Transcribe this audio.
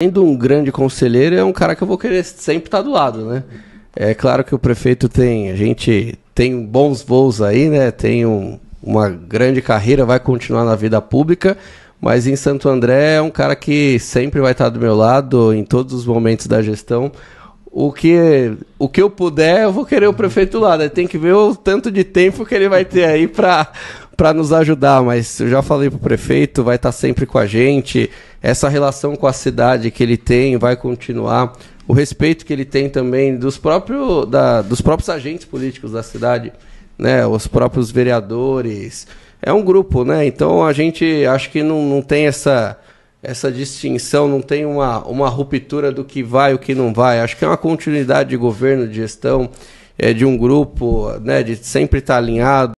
Sendo um grande conselheiro, é um cara que eu vou querer sempre estar tá do lado, né? É claro que o prefeito tem, a gente tem bons voos aí, né? Tem um, uma grande carreira, vai continuar na vida pública, mas em Santo André é um cara que sempre vai estar tá do meu lado em todos os momentos da gestão. O que, o que eu puder, eu vou querer o prefeito lá, né? Tem que ver o tanto de tempo que ele vai ter aí para para nos ajudar, mas eu já falei para o prefeito, vai estar tá sempre com a gente. Essa relação com a cidade que ele tem vai continuar. O respeito que ele tem também dos, próprio, da, dos próprios agentes políticos da cidade, né? Os próprios vereadores. É um grupo, né? Então a gente acho que não, não tem essa, essa distinção, não tem uma, uma ruptura do que vai e o que não vai. Acho que é uma continuidade de governo, de gestão, é, de um grupo, né? De sempre estar tá alinhado.